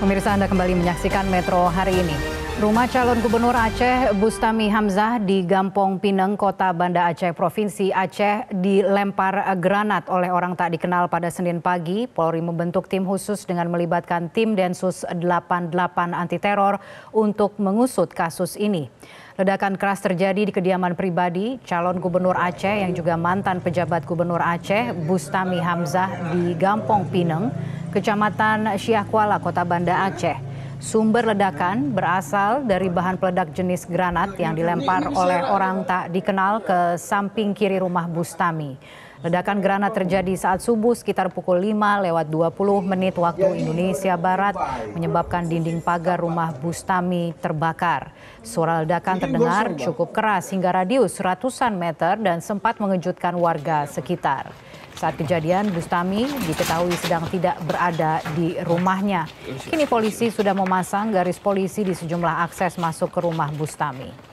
Pemirsa Anda kembali menyaksikan Metro hari ini. Rumah calon gubernur Aceh Bustami Hamzah di Gampong Pineng, kota Banda Aceh, Provinsi Aceh dilempar granat oleh orang tak dikenal pada Senin pagi. Polri membentuk tim khusus dengan melibatkan tim Densus 88 anti teror untuk mengusut kasus ini. Ledakan keras terjadi di kediaman pribadi calon gubernur Aceh yang juga mantan pejabat gubernur Aceh Bustami Hamzah di Gampong Pineng Kecamatan Syiah Kuala, Kota Banda Aceh. Sumber ledakan berasal dari bahan peledak jenis granat yang dilempar oleh orang tak dikenal ke samping kiri rumah Bustami. Ledakan granat terjadi saat subuh sekitar pukul 5 lewat 20 menit waktu Indonesia Barat menyebabkan dinding pagar rumah Bustami terbakar. Suara ledakan terdengar cukup keras hingga radius ratusan meter dan sempat mengejutkan warga sekitar. Saat kejadian, Bustami diketahui sedang tidak berada di rumahnya. Kini polisi sudah memasang garis polisi di sejumlah akses masuk ke rumah Bustami.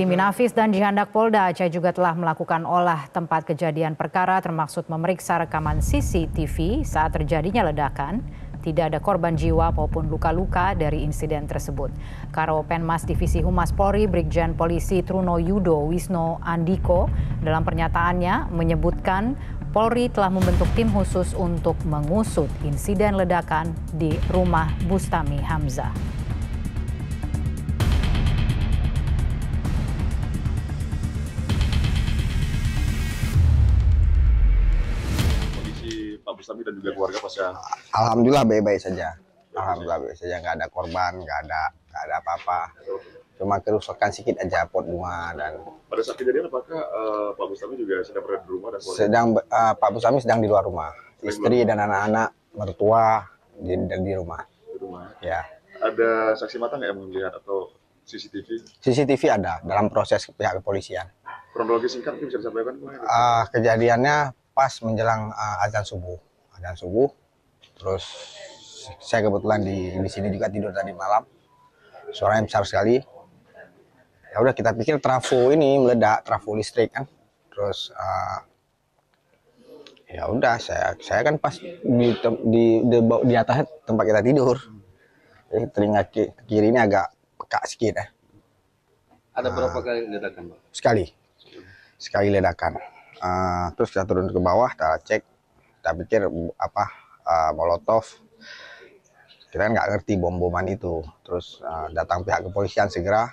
Tim Inafis dan Jihandak Polda Aceh juga telah melakukan olah tempat kejadian perkara termasuk memeriksa rekaman CCTV saat terjadinya ledakan. Tidak ada korban jiwa maupun luka-luka dari insiden tersebut. Karo Penmas Divisi Humas Polri Brigjen Polisi Truno Yudo Wisno Andiko dalam pernyataannya menyebutkan Polri telah membentuk tim khusus untuk mengusut insiden ledakan di rumah Bustami Hamzah. Pak Bustami dan juga keluarga pasca? Alhamdulillah baik-baik saja. Alhamdulillah baik saja nggak ada korban, nggak ada nggak ada apa-apa. Cuma kerusakan sedikit aja pot bunga dan pada saat kejadian apakah uh, Pak Bustami juga sedang berada di rumah dan keluarga? Sedang uh, Pak Bustami sedang di luar rumah. Istri dan anak-anak, mertua di, di rumah. Di rumah. Ya. Ada saksi mata nggak yang melihat atau CCTV? CCTV ada dalam proses pihak kepolisian. Kronologi singkat mungkin bisa disampaikan? Uh, kejadiannya pas menjelang uh, azan subuh azan subuh terus saya kebetulan di di sini juga tidur tadi malam suaranya besar sekali ya udah kita pikir trafo ini meledak trafo listrik kan terus uh, ya udah saya saya kan pas di di di, di atas tempat kita tidur jadi telinga kiri, ini agak peka sedikit ya ada berapa ah. kali ledakan sekali sekali ledakan uh, terus kita turun ke bawah kita cek kita pikir apa uh, molotov kita kan nggak ngerti bom-boman itu terus uh, datang pihak kepolisian segera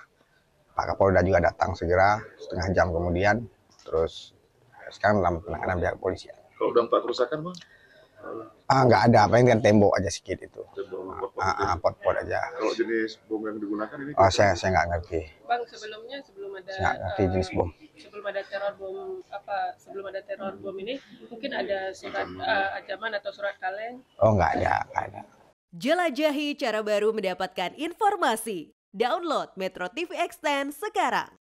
Pak Kapolda juga datang segera setengah jam kemudian terus sekarang dalam penanganan pihak kepolisian kalau dampak kerusakan bang Ah nggak ada, apa kan tembok aja sedikit itu. Tembok, ah, pot gitu ya? pot aja. Kalau jenis bom yang digunakan ini? Oh saya saya nggak ngerti. Bang sebelumnya sebelum ada. Nggak ngerti jenis bom sebelum ada teror bom apa sebelum ada teror bom ini mungkin ada surat uh, ancaman atau surat kaleng? Oh nggak ada, nggak ada. Jelajahi cara baru mendapatkan informasi. Download Metro TV Extend sekarang.